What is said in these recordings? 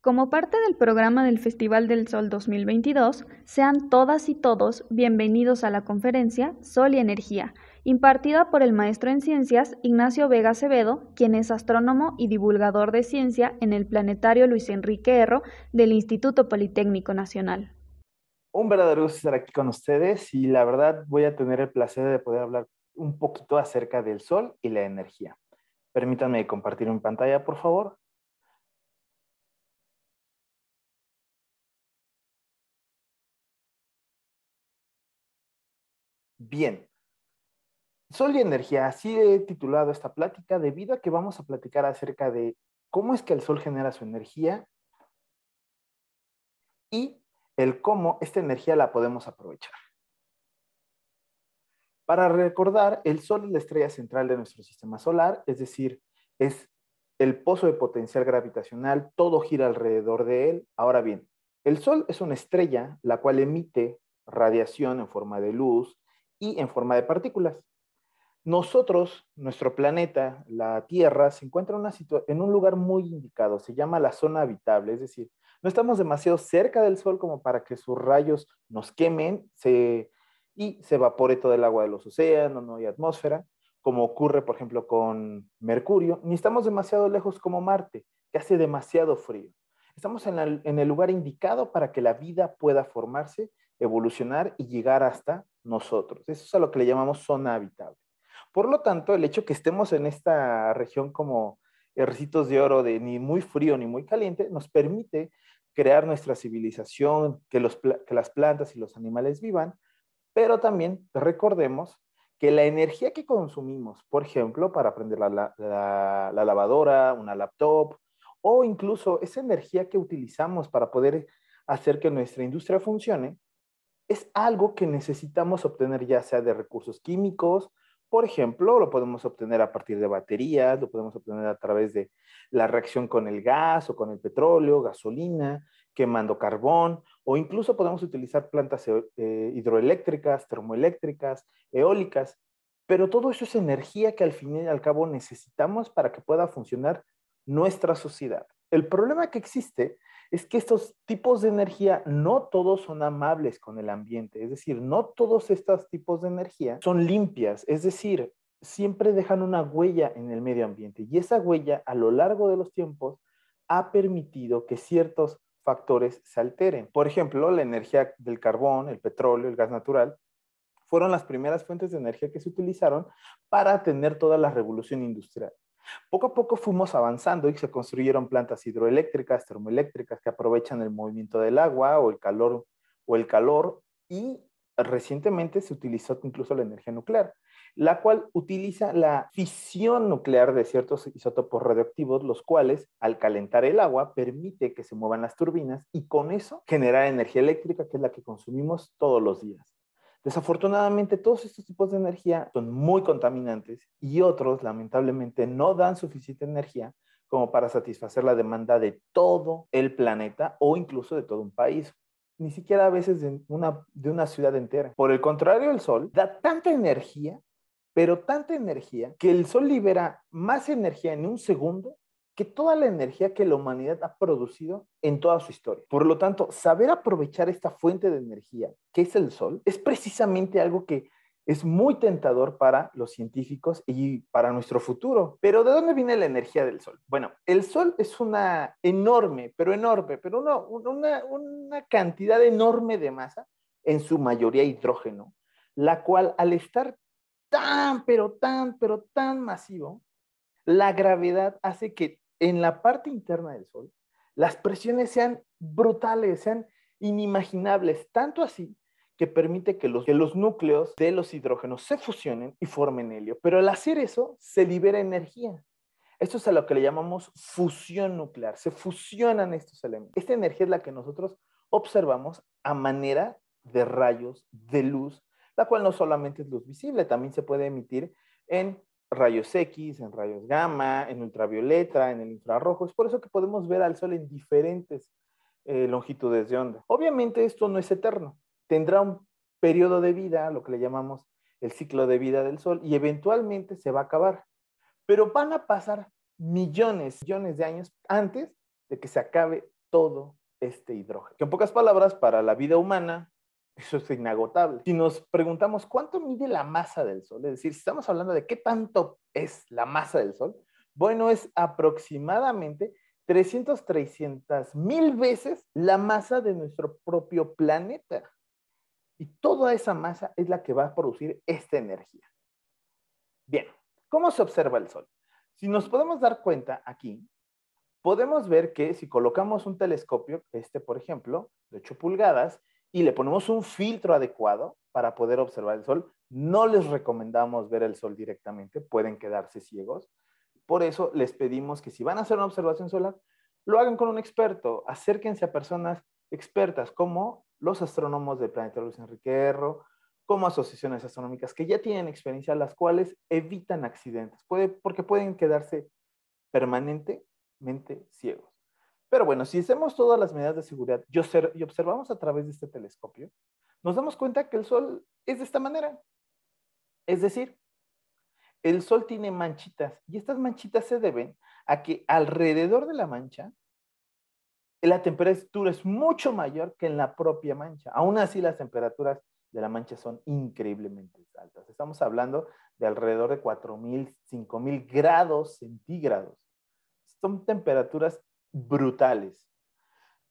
Como parte del programa del Festival del Sol 2022, sean todas y todos bienvenidos a la conferencia Sol y Energía, impartida por el maestro en ciencias Ignacio Vega Acevedo, quien es astrónomo y divulgador de ciencia en el planetario Luis Enrique Erro del Instituto Politécnico Nacional. Un verdadero gusto estar aquí con ustedes y la verdad voy a tener el placer de poder hablar un poquito acerca del Sol y la energía. Permítanme compartir mi pantalla, por favor. Bien. Sol y energía, así he titulado esta plática debido a que vamos a platicar acerca de cómo es que el sol genera su energía y el cómo esta energía la podemos aprovechar. Para recordar, el Sol es la estrella central de nuestro sistema solar, es decir, es el pozo de potencial gravitacional, todo gira alrededor de él. Ahora bien, el Sol es una estrella la cual emite radiación en forma de luz, y en forma de partículas. Nosotros, nuestro planeta, la Tierra, se encuentra en un lugar muy indicado, se llama la zona habitable, es decir, no estamos demasiado cerca del Sol como para que sus rayos nos quemen y se evapore todo el agua de los océanos, no hay atmósfera, como ocurre, por ejemplo, con Mercurio, ni estamos demasiado lejos como Marte, que hace demasiado frío. Estamos en el lugar indicado para que la vida pueda formarse, evolucionar y llegar hasta nosotros. Eso es a lo que le llamamos zona habitable. Por lo tanto, el hecho que estemos en esta región como recitos de oro de ni muy frío ni muy caliente, nos permite crear nuestra civilización, que, las plantas y los animales vivan, pero también recordemos que la energía que consumimos, por ejemplo, para prender la lavadora, una laptop, o incluso esa energía que utilizamos para poder hacer que nuestra industria funcione, es algo que necesitamos obtener ya sea de recursos químicos, por ejemplo, lo podemos obtener a partir de baterías, lo podemos obtener a través de la reacción con el gas o con el petróleo, gasolina, quemando carbón, o incluso podemos utilizar plantas e, eh, hidroeléctricas, termoeléctricas, eólicas, pero todo eso es energía que al fin y al cabo necesitamos para que pueda funcionar nuestra sociedad. El problema que existe es que estos tipos de energía no todos son amables con el ambiente, es decir, no todos estos tipos de energía son limpias, es decir, siempre dejan una huella en el medio ambiente y esa huella a lo largo de los tiempos ha permitido que ciertos factores se alteren. Por ejemplo, la energía del carbón, el petróleo, el gas natural, fueron las primeras fuentes de energía que se utilizaron para tener toda la revolución industrial. Poco a poco fuimos avanzando y se construyeron plantas hidroeléctricas, termoeléctricas que aprovechan el movimiento del agua o el calor o el calor y recientemente se utilizó incluso la energía nuclear, la cual utiliza la fisión nuclear de ciertos isótopos radioactivos, los cuales al calentar el agua permite que se muevan las turbinas y con eso generar energía eléctrica que es la que consumimos todos los días. Desafortunadamente, todos estos tipos de energía son muy contaminantes y otros, lamentablemente, no dan suficiente energía como para satisfacer la demanda de todo el planeta o incluso de todo un país ni siquiera a veces de una, de una ciudad entera. Por el contrario, el Sol da tanta energía, pero tanta energía, que el Sol libera más energía en un segundo que toda la energía que la humanidad ha producido en toda su historia. Por lo tanto, saber aprovechar esta fuente de energía, que es el sol, es precisamente algo que es muy tentador para los científicos y para nuestro futuro. Pero ¿de dónde viene la energía del Sol? Bueno, el Sol es una enorme, pero enorme, pero una, una, una, cantidad enorme de masa, en su mayoría hidrógeno, la cual al estar tan, pero tan, pero tan masivo, la gravedad hace que en la parte interna del Sol, las presiones sean brutales, sean inimaginables, tanto así que permite que los, que los núcleos de los hidrógenos se fusionen y formen helio. Pero al hacer eso, se libera energía. Esto es a lo que le llamamos fusión nuclear. Se fusionan estos elementos. Esta energía es la que nosotros observamos a manera de rayos de luz, la cual no solamente es luz visible, también se puede emitir en rayos X, en rayos gamma, en ultravioleta, en el infrarrojo. Es por eso que podemos ver al Sol en diferentes eh, longitudes de onda. Obviamente esto no es eterno. Tendrá un periodo de vida, lo que le llamamos el ciclo de vida del Sol, y eventualmente se va a acabar. Pero van a pasar millones, millones de años antes de que se acabe todo este hidrógeno. Que en pocas palabras, para la vida humana, eso es inagotable. Si nos preguntamos cuánto mide la masa del Sol, es decir, si estamos hablando de qué tanto es la masa del Sol, bueno, es aproximadamente 300, 300 mil veces la masa de nuestro propio planeta. Y toda esa masa es la que va a producir esta energía. Bien, ¿cómo se observa el Sol? Si nos podemos dar cuenta aquí, podemos ver que si colocamos un telescopio, este por ejemplo, de 8 pulgadas, y le ponemos un filtro adecuado para poder observar el sol. No les recomendamos ver el sol directamente, pueden quedarse ciegos. Por eso les pedimos que si van a hacer una observación solar, lo hagan con un experto, acérquense a personas expertas como los astrónomos del planeta Luis Enrique Erro, como asociaciones astronómicas que ya tienen experiencia, las cuales evitan accidentes, porque pueden quedarse permanentemente ciegos. Pero bueno, si hacemos todas las medidas de seguridad y, observamos a través de este telescopio, nos damos cuenta que el Sol es de esta manera. Es decir, el Sol tiene manchitas y estas manchitas se deben a que alrededor de la mancha la temperatura es mucho mayor que en la propia mancha. Aún así, las temperaturas de la mancha son increíblemente altas. Estamos hablando de alrededor de 4.000, 5.000 grados centígrados. Son temperaturas brutales.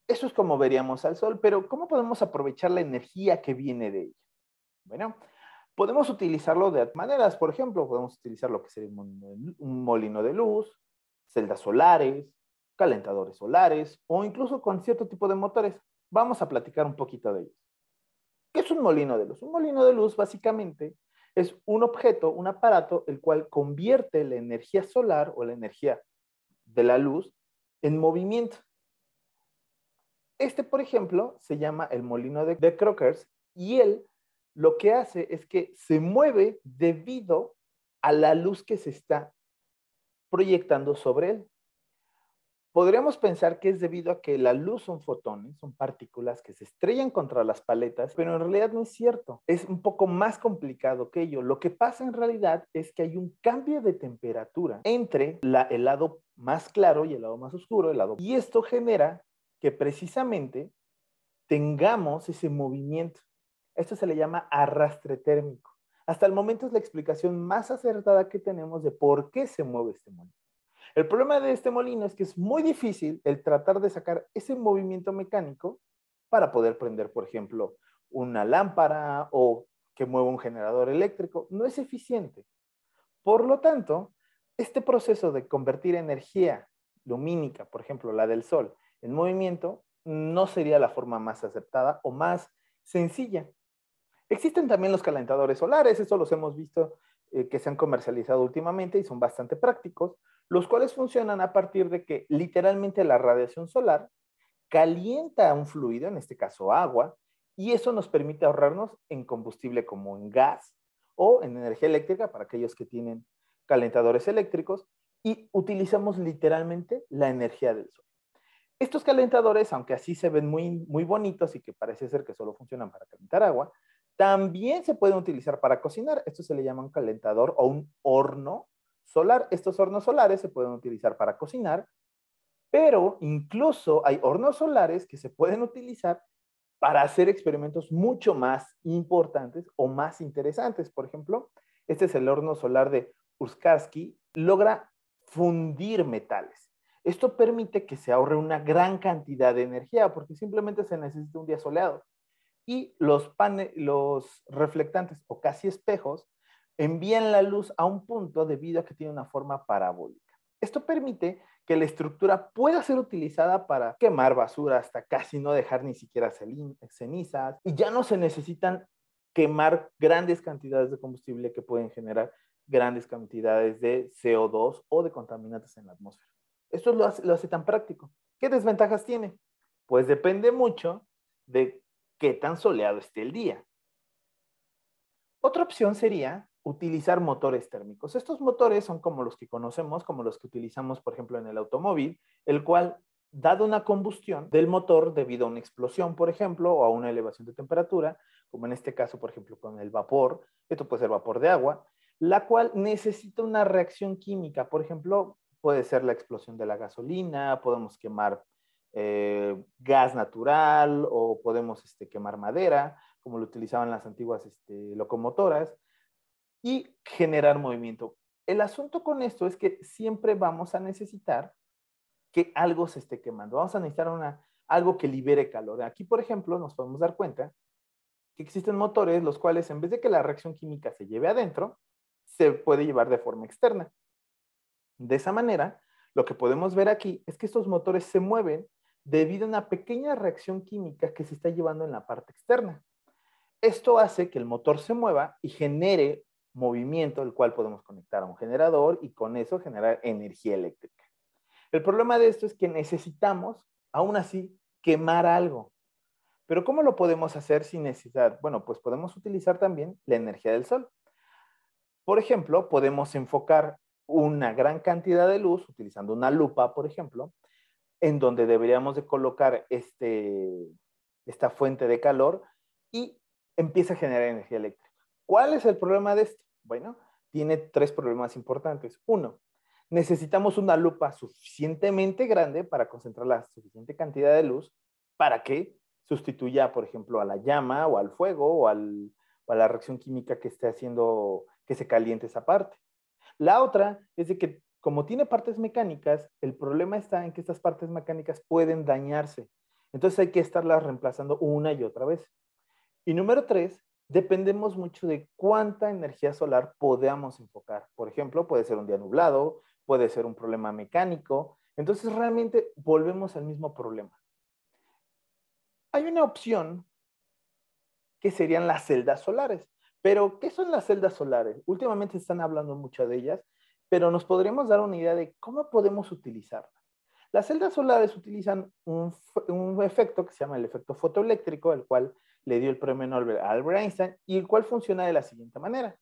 Eso es como veríamos al Sol, pero ¿cómo podemos aprovechar la energía que viene de ella? Bueno, podemos utilizarlo de maneras, por ejemplo, podemos utilizar lo que sería un molino de luz, celdas solares, calentadores solares o incluso con cierto tipo de motores. Vamos a platicar un poquito de ellos. ¿Qué es un molino de luz? Un molino de luz básicamente es un objeto, un aparato, el cual convierte la energía solar o la energía de la luz en movimiento. Este, por ejemplo, se llama el molino de, de Crockers y él lo que hace es que se mueve debido a la luz que se está proyectando sobre él. Podríamos pensar que es debido a que la luz son fotones, son partículas que se estrellan contra las paletas, pero en realidad no es cierto. Es un poco más complicado que ello. Lo que pasa en realidad es que hay un cambio de temperatura entre el lado más claro y el lado más oscuro, el lado... Y esto genera que precisamente tengamos ese movimiento. Esto se le llama arrastre térmico. Hasta el momento es la explicación más acertada que tenemos de por qué se mueve este molino. El problema de este molino es que es muy difícil el tratar de sacar ese movimiento mecánico para poder prender, por ejemplo, una lámpara o que mueva un generador eléctrico. No es eficiente. Por lo tanto, este proceso de convertir energía lumínica, por ejemplo, la del sol, en movimiento, no sería la forma más aceptada o más sencilla. Existen también los calentadores solares, eso los hemos visto eh, que se han comercializado últimamente y son bastante prácticos, los cuales funcionan a partir de que literalmente la radiación solar calienta un fluido, en este caso agua, y eso nos permite ahorrarnos en combustible como en gas o en energía eléctrica para aquellos que tienen calentadores eléctricos y utilizamos literalmente la energía del sol. Estos calentadores, aunque así se ven muy, muy bonitos y que parece ser que solo funcionan para calentar agua, también se pueden utilizar para cocinar. Esto se le llama un calentador o un horno solar. Estos hornos solares se pueden utilizar para cocinar, pero incluso hay hornos solares que se pueden utilizar para hacer experimentos mucho más importantes o más interesantes. Por ejemplo, este es el horno solar de Urskarsky logra fundir metales. Esto permite que se ahorre una gran cantidad de energía porque simplemente se necesita un día soleado. Y los, los reflectantes o casi espejos envían la luz a un punto debido a que tiene una forma parabólica. Esto permite que la estructura pueda ser utilizada para quemar basura hasta casi no dejar ni siquiera cenizas y ya no se necesitan quemar grandes cantidades de combustible que pueden generar grandes cantidades de CO2 o de contaminantes en la atmósfera. Esto lo hace, tan práctico. ¿Qué desventajas tiene? Pues depende mucho de qué tan soleado esté el día. Otra opción sería utilizar motores térmicos. Estos motores son como los que conocemos, como los que utilizamos, por ejemplo, en el automóvil, el cual, dado una combustión del motor debido a una explosión, por ejemplo, o a una elevación de temperatura, como en este caso, por ejemplo, con el vapor, esto puede ser vapor de agua, la cual necesita una reacción química. Por ejemplo, puede ser la explosión de la gasolina, podemos quemar eh, gas natural o podemos este, quemar madera, como lo utilizaban las antiguas este, locomotoras, y generar movimiento. El asunto con esto es que siempre vamos a necesitar que algo se esté quemando. Vamos a necesitar algo que libere calor. Aquí, por ejemplo, nos podemos dar cuenta que existen motores los cuales, en vez de que la reacción química se lleve adentro, se puede llevar de forma externa. De esa manera, lo que podemos ver aquí es que estos motores se mueven debido a una pequeña reacción química que se está llevando en la parte externa. Esto hace que el motor se mueva y genere movimiento, el cual podemos conectar a un generador y con eso generar energía eléctrica. El problema de esto es que necesitamos, aún así, quemar algo. Pero ¿cómo lo podemos hacer sin necesidad? Bueno, pues podemos utilizar también la energía del sol. Por ejemplo, podemos enfocar una gran cantidad de luz, utilizando una lupa, por ejemplo, en donde deberíamos de colocar este, esta fuente de calor y empieza a generar energía eléctrica. ¿Cuál es el problema de esto? Bueno, tiene tres problemas importantes. Uno, necesitamos una lupa suficientemente grande para concentrar la suficiente cantidad de luz para que sustituya, por ejemplo, a la llama o al fuego o, al, o a la reacción química que esté haciendo que se caliente esa parte. La otra es de que como tiene partes mecánicas, el problema está en que estas partes mecánicas pueden dañarse. Entonces hay que estarlas reemplazando una y otra vez. Y número tres, dependemos mucho de cuánta energía solar podamos enfocar. Por ejemplo, puede ser un día nublado, puede ser un problema mecánico. Entonces realmente volvemos al mismo problema. Hay una opción que serían las celdas solares. Pero, ¿qué son las celdas solares? Últimamente están hablando mucho de ellas, pero nos podríamos dar una idea de cómo podemos utilizarlas. Las celdas solares utilizan un, efecto que se llama el efecto fotoeléctrico, el cual le dio el premio Nobel a Albert Einstein y el cual funciona de la siguiente manera.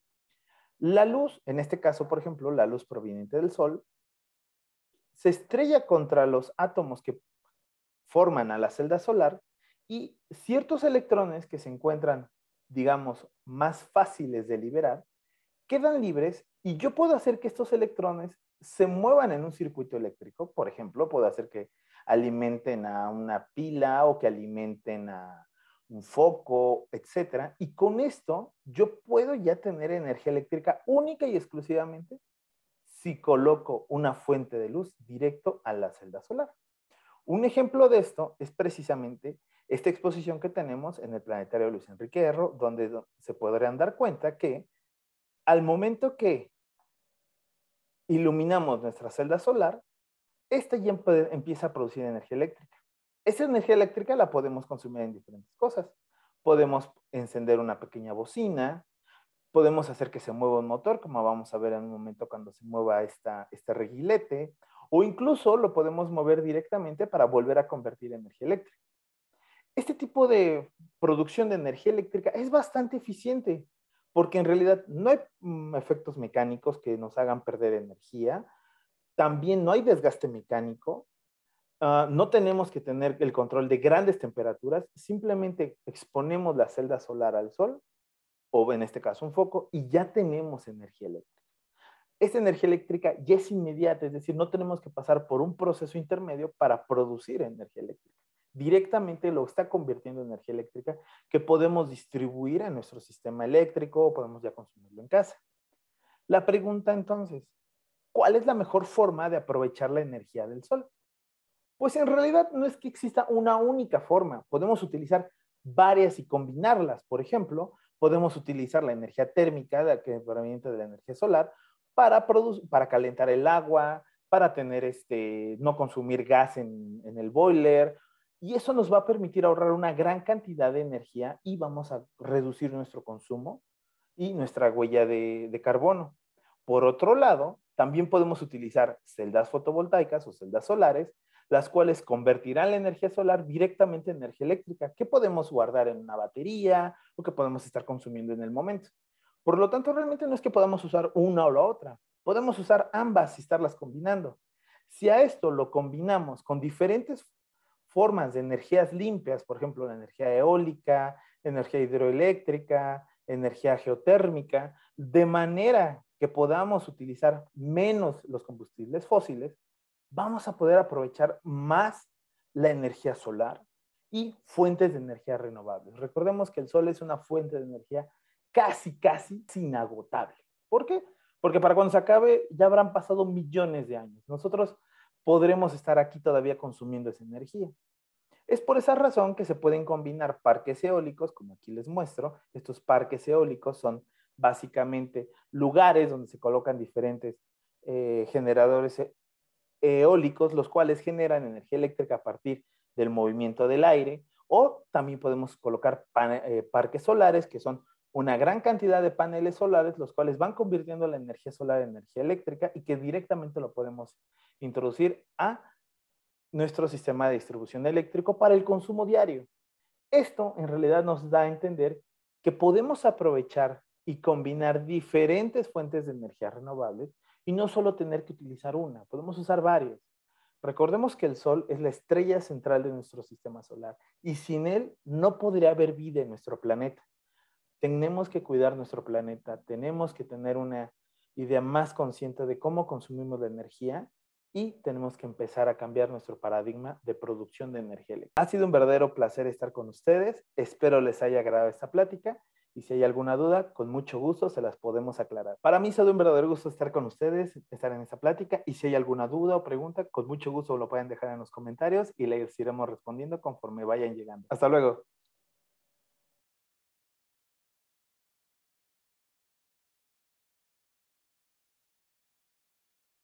La luz, en este caso, por ejemplo, la luz proveniente del Sol, se estrella contra los átomos que forman a la celda solar y ciertos electrones que se encuentran digamos, más fáciles de liberar, quedan libres y yo puedo hacer que estos electrones se muevan en un circuito eléctrico. Por ejemplo, puedo hacer que alimenten a una pila o que alimenten a un foco, etc. Y con esto yo puedo ya tener energía eléctrica única y exclusivamente si coloco una fuente de luz directo a la celda solar. Un ejemplo de esto es precisamente esta exposición que tenemos en el planetario Luis Enrique Erro, donde se podrían dar cuenta que al momento que iluminamos nuestra celda solar, esta ya empieza a producir energía eléctrica. Esa energía eléctrica la podemos consumir en diferentes cosas. Podemos encender una pequeña bocina, podemos hacer que se mueva un motor, como vamos a ver en un momento cuando se mueva esta, este reguilete, o incluso lo podemos mover directamente para volver a convertir energía eléctrica este tipo de producción de energía eléctrica es bastante eficiente, porque en realidad no hay mm, efectos mecánicos que nos hagan perder energía, también no hay desgaste mecánico, ah, no tenemos que tener el control de grandes temperaturas, simplemente exponemos la celda solar al sol, o en este caso un foco, y ya tenemos energía eléctrica. Esta energía eléctrica ya es inmediata, es decir, no tenemos que pasar por un proceso intermedio para producir energía eléctrica directamente lo está convirtiendo en energía eléctrica que podemos distribuir a nuestro sistema eléctrico o podemos ya consumirlo en casa. La pregunta entonces, ¿cuál es la mejor forma de aprovechar la energía del sol? Pues en realidad no es que exista una única forma, podemos utilizar varias y combinarlas. Por ejemplo, podemos utilizar la energía térmica, de que proveniente de la energía solar, para, calentar el agua, para tener este, no consumir gas en el boiler y eso nos va a permitir ahorrar una gran cantidad de energía y vamos a reducir nuestro consumo y nuestra huella de, carbono. Por otro lado, también podemos utilizar celdas fotovoltaicas o celdas solares, las cuales convertirán la energía solar directamente en energía eléctrica, que podemos guardar en una batería o que podemos estar consumiendo en el momento. Por lo tanto, realmente no es que podamos usar una o la otra, podemos usar ambas y estarlas combinando. Si a esto lo combinamos con diferentes formas de energías limpias, por ejemplo, la energía eólica, energía hidroeléctrica, energía geotérmica, de manera que podamos utilizar menos los combustibles fósiles, vamos a poder aprovechar más la energía solar y fuentes de energía renovables. Recordemos que el sol es una fuente de energía casi, casi inagotable. ¿Por qué? Porque para cuando se acabe ya habrán pasado millones de años. Nosotros podremos estar aquí todavía consumiendo esa energía. Es por esa razón que se pueden combinar parques eólicos, como aquí les muestro. Estos parques eólicos son básicamente lugares donde se colocan diferentes eh, generadores eólicos, los cuales generan energía eléctrica a partir del movimiento del aire. O también podemos colocar eh, parques solares, que son una gran cantidad de paneles solares, los cuales van convirtiendo la energía solar en energía eléctrica y que directamente lo podemos introducir a nuestro sistema de distribución eléctrico para el consumo diario. Esto en realidad nos da a entender que podemos aprovechar y combinar diferentes fuentes de energía renovables y no solo tener que utilizar una, podemos usar varias. Recordemos que el Sol es la estrella central de nuestro sistema solar y sin él no podría haber vida en nuestro planeta. Tenemos que cuidar nuestro planeta, tenemos que tener una idea más consciente de cómo consumimos la energía y tenemos que empezar a cambiar nuestro paradigma de producción de energía Ha sido un verdadero placer estar con ustedes. Espero les haya agradado esta plática y si hay alguna duda, con mucho gusto se las podemos aclarar. Para mí ha sido un verdadero gusto estar con ustedes, estar en esta plática y si hay alguna duda o pregunta, con mucho gusto lo pueden dejar en los comentarios y les iremos respondiendo conforme vayan llegando. Hasta luego.